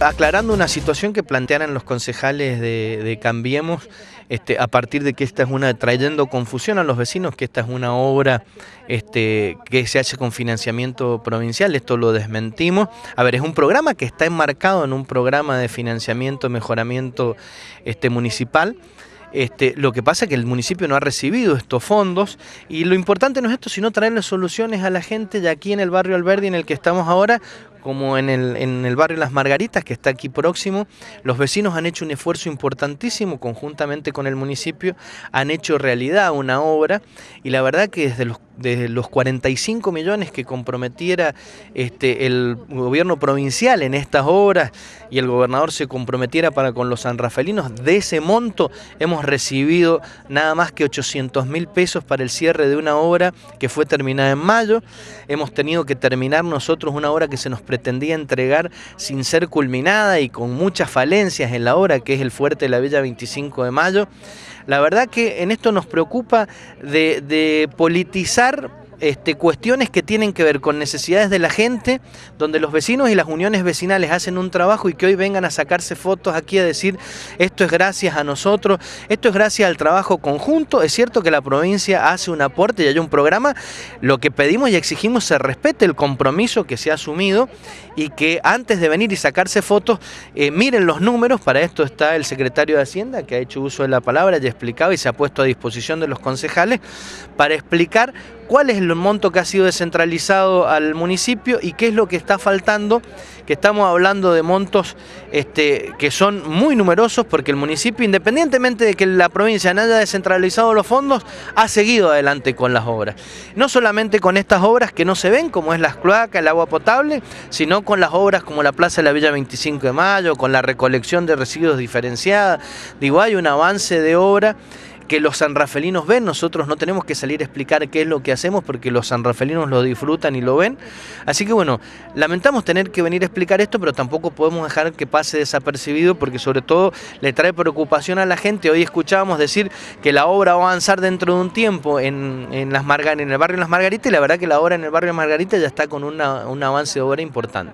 aclarando una situación que plantearan los concejales de, Cambiemos, este, a partir de que esta es una, trayendo confusión a los vecinos, que esta es una obra este, que se hace con financiamiento provincial, esto lo desmentimos. A ver, es un programa que está enmarcado en un programa de financiamiento, mejoramiento este, municipal. Este, lo que pasa es que el municipio no ha recibido estos fondos y lo importante no es esto, sino traerle soluciones a la gente de aquí en el barrio Alberdi en el que estamos ahora, como en el, en el barrio Las Margaritas, que está aquí próximo. Los vecinos han hecho un esfuerzo importantísimo conjuntamente con el municipio, han hecho realidad una obra y la verdad que desde los de los 45 millones que comprometiera este, el gobierno provincial en estas obras y el gobernador se comprometiera para con los sanrafelinos, de ese monto hemos recibido nada más que 800 mil pesos para el cierre de una obra que fue terminada en mayo. Hemos tenido que terminar nosotros una obra que se nos pretendía entregar sin ser culminada y con muchas falencias en la obra, que es el fuerte de la Villa 25 de mayo. La verdad que en esto nos preocupa de politizar este, cuestiones que tienen que ver con necesidades de la gente, donde los vecinos y las uniones vecinales hacen un trabajo y que hoy vengan a sacarse fotos aquí a decir esto es gracias a nosotros, esto es gracias al trabajo conjunto. Es cierto que la provincia hace un aporte y hay un programa, lo que pedimos y exigimos se respete el compromiso que se ha asumido y que antes de venir y sacarse fotos, eh, miren los números, para esto está el secretario de Hacienda que ha hecho uso de la palabra, ya explicaba y se ha puesto a disposición de los concejales para explicar cuál es el monto que ha sido descentralizado al municipio y qué es lo que está faltando, que estamos hablando de montos este, que son muy numerosos porque el municipio, independientemente de que la provincia no haya descentralizado los fondos, ha seguido adelante con las obras. No solamente con estas obras que no se ven, como es las cloacas, el agua potable, sino con las obras como la Plaza de la Villa 25 de Mayo, con la recolección de residuos diferenciada. Digo, hay un avance de obra que los sanrafelinos ven. Nosotros no tenemos que salir a explicar qué es lo que hacemos porque los sanrafelinos lo disfrutan y lo ven. Así que bueno, lamentamos tener que venir a explicar esto, pero tampoco podemos dejar que pase desapercibido porque sobre todo le trae preocupación a la gente. Hoy escuchábamos decir que la obra va a avanzar dentro de un tiempo en, las en el barrio Las Margaritas y la verdad que la obra en el barrio Las Margaritas ya está con un avance de obra importante.